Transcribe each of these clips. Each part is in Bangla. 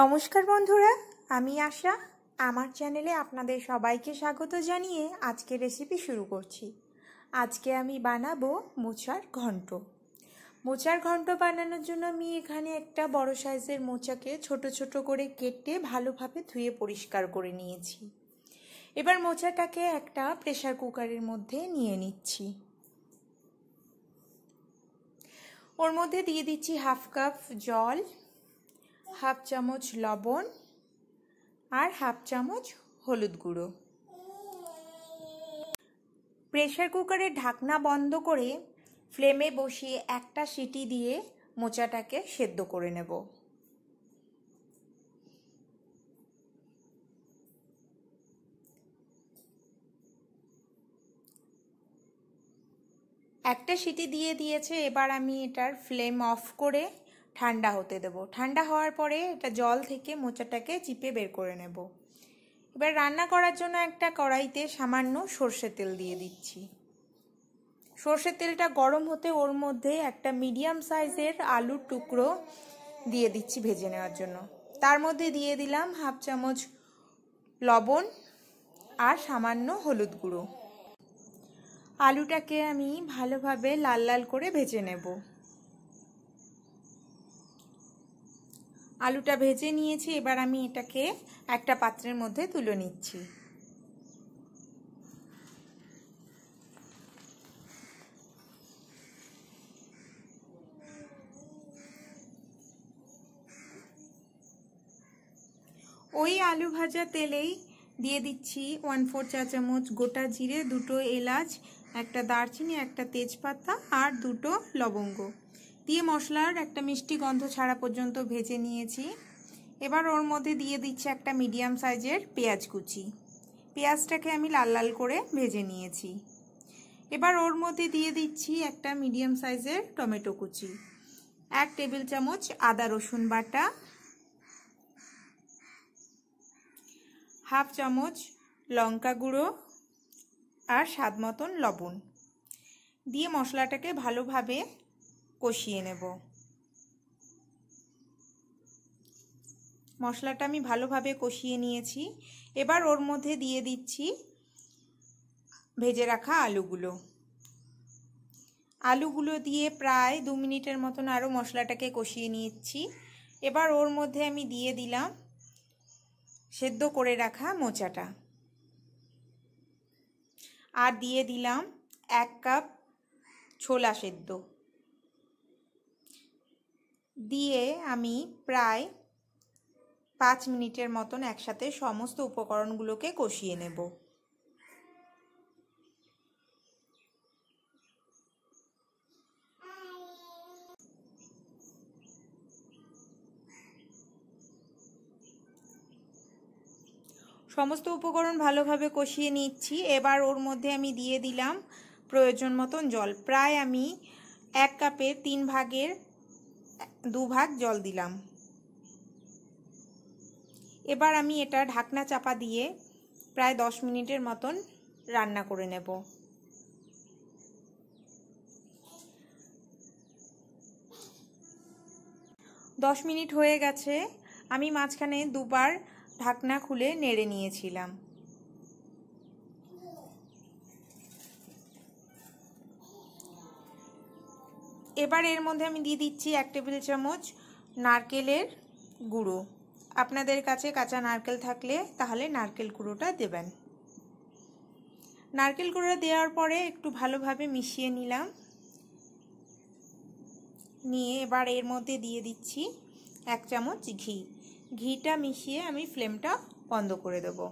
নমস্কার বন্ধুরা আমি আশা আমার চ্যানেলে আপনাদের সবাইকে স্বাগত জানিয়ে আজকে রেসিপি শুরু করছি আজকে আমি বানাবো মোচার ঘন্ট মোচার ঘন্ট বানানোর জন্য আমি এখানে একটা বড় সাইজের মোচাকে ছোট ছোট করে কেটে ভালোভাবে ধুয়ে পরিষ্কার করে নিয়েছি এবার মোচাটাকে একটা প্রেশার কুকারের মধ্যে নিয়ে নিচ্ছি ওর মধ্যে দিয়ে দিচ্ছি হাফ কাপ জল হাফ চামচ লবণ আর হাফ চামচ হলুদ গুঁড়ো প্রেশার কুকারের ঢাকনা বন্ধ করে ফ্লেমে বসিয়ে একটা সিটি দিয়ে মোচাটাকে সেদ্ধ করে নেব একটা সিটি দিয়ে দিয়েছে এবার আমি এটার ফ্লেম অফ করে ঠান্ডা হতে দেব ঠান্ডা হওয়ার পরে এটা জল থেকে মোচাটাকে চিপে বের করে নেব এবার রান্না করার জন্য একটা কড়াইতে সামান্য সর্ষে তেল দিয়ে দিচ্ছি সর্ষের তেলটা গরম হতে ওর মধ্যে একটা মিডিয়াম সাইজের আলুর টুকরো দিয়ে দিচ্ছি ভেজে নেওয়ার জন্য তার মধ্যে দিয়ে দিলাম হাফ চামচ লবণ আর সামান্য হলুদ গুঁড়ো আলুটাকে আমি ভালোভাবে লাল লাল করে ভেজে নেবো আলুটা ভেজে নিয়েছি এবার আমি এটাকে একটা পাত্রের মধ্যে তুলে নিচ্ছি ওই আলু ভাজা তেলেই দিয়ে দিচ্ছি ওয়ান ফোর চা চামচ গোটা জিরে দুটো এলাচ একটা দারচিনি একটা তেজপাতা আর দুটো লবঙ্গ দিয়ে মশলার একটা মিষ্টি গন্ধ ছাড়া পর্যন্ত ভেজে নিয়েছি এবার ওর মধ্যে দিয়ে দিচ্ছি একটা মিডিয়াম সাইজের পেঁয়াজ কুচি পেঁয়াজটাকে আমি লাল লাল করে ভেজে নিয়েছি এবার ওর মধ্যে দিয়ে দিচ্ছি একটা মিডিয়াম সাইজের টমেটো কুচি এক টেবিল চামচ আদা রসুন বাটা হাফ চামচ লঙ্কা গুঁড়ো আর স্বাদ মতন লবণ দিয়ে মশলাটাকে ভালোভাবে কষিয়ে নেব মশলাটা আমি ভালোভাবে কষিয়ে নিয়েছি এবার ওর মধ্যে দিয়ে দিচ্ছি ভেজে রাখা আলুগুলো আলুগুলো দিয়ে প্রায় দু মিনিটের মতন আরও মশলাটাকে কষিয়ে নিয়েছি এবার ওর মধ্যে আমি দিয়ে দিলাম সেদ্ধ করে রাখা মোচাটা আর দিয়ে দিলাম এক কাপ ছোলা সেদ্ধ দিয়ে আমি প্রায় পাঁচ মিনিটের মতন একসাথে সমস্ত উপকরণগুলোকে কষিয়ে নেব সমস্ত উপকরণ ভালোভাবে কষিয়ে নিচ্ছি এবার ওর মধ্যে আমি দিয়ে দিলাম প্রয়োজন মতন জল প্রায় আমি এক কাপের তিন ভাগের দু ভাগ জল দিলাম এবার আমি এটা ঢাকনা চাপা দিয়ে প্রায় দশ মিনিটের মতন রান্না করে নেব দশ মিনিট হয়ে গেছে আমি মাঝখানে দুবার ঢাকনা খুলে নেড়ে নিয়েছিলাম এবার এর মধ্যে আমি দিয়ে দিচ্ছি এক টেবিল চামচ নারকেলের গুঁড়ো আপনাদের কাছে কাঁচা নারকেল থাকলে তাহলে নারকেল গুঁড়োটা দেবেন নারকেল গুঁড়ো দেওয়ার পরে একটু ভালোভাবে মিশিয়ে নিলাম নিয়ে এবার এর মধ্যে দিয়ে দিচ্ছি এক চামচ ঘি ঘিটা মিশিয়ে আমি ফ্লেমটা বন্ধ করে দেবো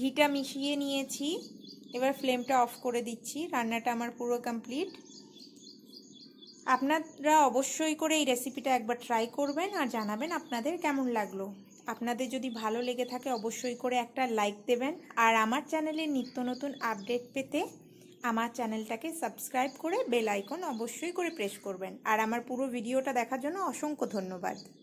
ঘিটা মিশিয়ে নিয়েছি এবার ফ্লেমটা অফ করে দিচ্ছি রান্নাটা আমার পুরো কমপ্লিট আপনারা অবশ্যই করে এই রেসিপিটা একবার ট্রাই করবেন আর জানাবেন আপনাদের কেমন লাগলো আপনাদের যদি ভালো লেগে থাকে অবশ্যই করে একটা লাইক দেবেন আর আমার চ্যানেলে নিত্য নতুন আপডেট পেতে আমার চ্যানেলটাকে সাবস্ক্রাইব করে বেল আইকন অবশ্যই করে প্রেস করবেন আর আমার পুরো ভিডিওটা দেখার জন্য অসংখ্য ধন্যবাদ